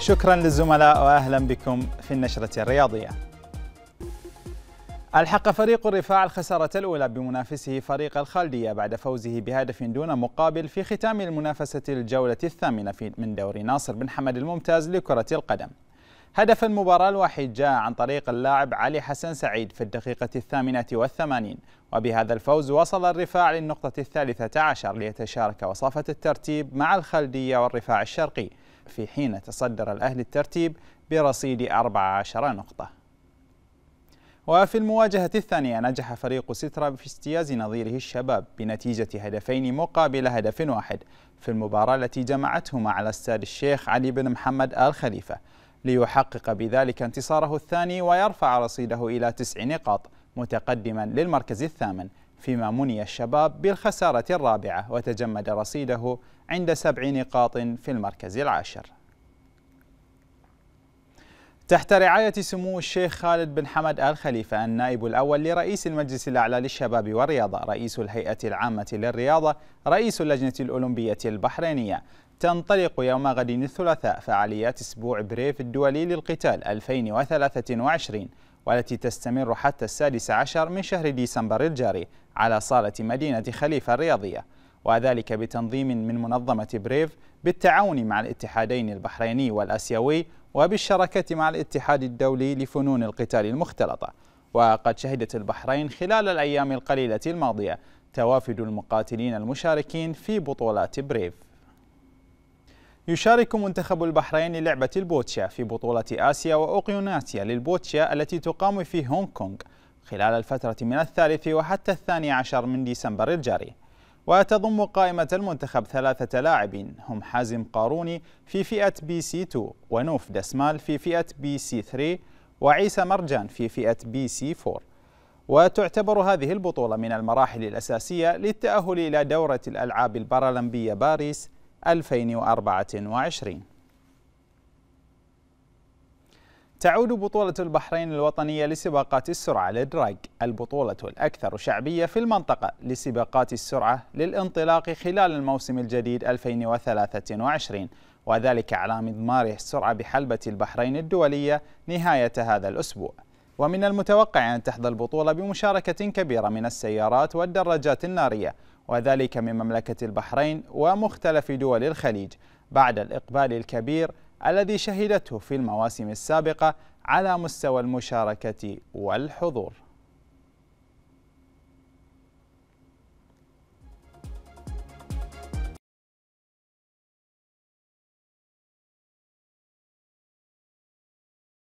شكرا للزملاء واهلا بكم في النشره الرياضيه. الحق فريق الرفاع الخسارة الأولى بمنافسه فريق الخالدية بعد فوزه بهدف دون مقابل في ختام المنافسة الجولة الثامنة من دوري ناصر بن حمد الممتاز لكرة القدم هدف المباراة الوحيد جاء عن طريق اللاعب علي حسن سعيد في الدقيقة الثامنة والثمانين وبهذا الفوز وصل الرفاع للنقطة الثالثة عشر ليتشارك وصافة الترتيب مع الخلدية والرفاع الشرقي في حين تصدر الأهلي الترتيب برصيد 14 نقطة وفي المواجهة الثانية نجح فريق سترا في اجتياز نظيره الشباب بنتيجة هدفين مقابل هدف واحد في المباراة التي جمعتهما على استاد الشيخ علي بن محمد آل خليفة ليحقق بذلك انتصاره الثاني ويرفع رصيده إلى تسع نقاط متقدما للمركز الثامن فيما مني الشباب بالخسارة الرابعة وتجمد رصيده عند سبع نقاط في المركز العاشر تحت رعاية سمو الشيخ خالد بن حمد آل خليفة النائب الأول لرئيس المجلس الأعلى للشباب والرياضة رئيس الهيئة العامة للرياضة رئيس اللجنة الأولمبية البحرينية تنطلق يوم غد الثلاثاء فعاليات أسبوع بريف الدولي للقتال 2023 والتي تستمر حتى السادس عشر من شهر ديسمبر الجاري على صالة مدينة خليفة الرياضية وذلك بتنظيم من منظمة بريف بالتعاون مع الاتحادين البحريني والآسيوي وبالشراكة مع الاتحاد الدولي لفنون القتال المختلطة وقد شهدت البحرين خلال الأيام القليلة الماضية توافد المقاتلين المشاركين في بطولات بريف يشارك منتخب البحرين للعبة البوتشا في بطولة آسيا وأوقيوناسيا للبوتشا التي تقام في هونغ كونغ خلال الفترة من الثالث وحتى الثاني عشر من ديسمبر الجاري وتضم قائمة المنتخب ثلاثة لاعبين هم حازم قاروني في فئة بي سي 2 ونوف دسمال في فئة بي سي 3 وعيسى مرجان في فئة بي سي 4 وتعتبر هذه البطولة من المراحل الأساسية للتأهل إلى دورة الألعاب البارالمبية باريس 2024 تعود بطولة البحرين الوطنية لسباقات السرعة للدراج البطولة الأكثر شعبية في المنطقة لسباقات السرعة للانطلاق خلال الموسم الجديد 2023 وذلك على مضمار السرعة بحلبة البحرين الدولية نهاية هذا الأسبوع ومن المتوقع أن تحظى البطولة بمشاركة كبيرة من السيارات والدراجات النارية وذلك من مملكة البحرين ومختلف دول الخليج بعد الإقبال الكبير الذي شهدته في المواسم السابقة على مستوى المشاركة والحضور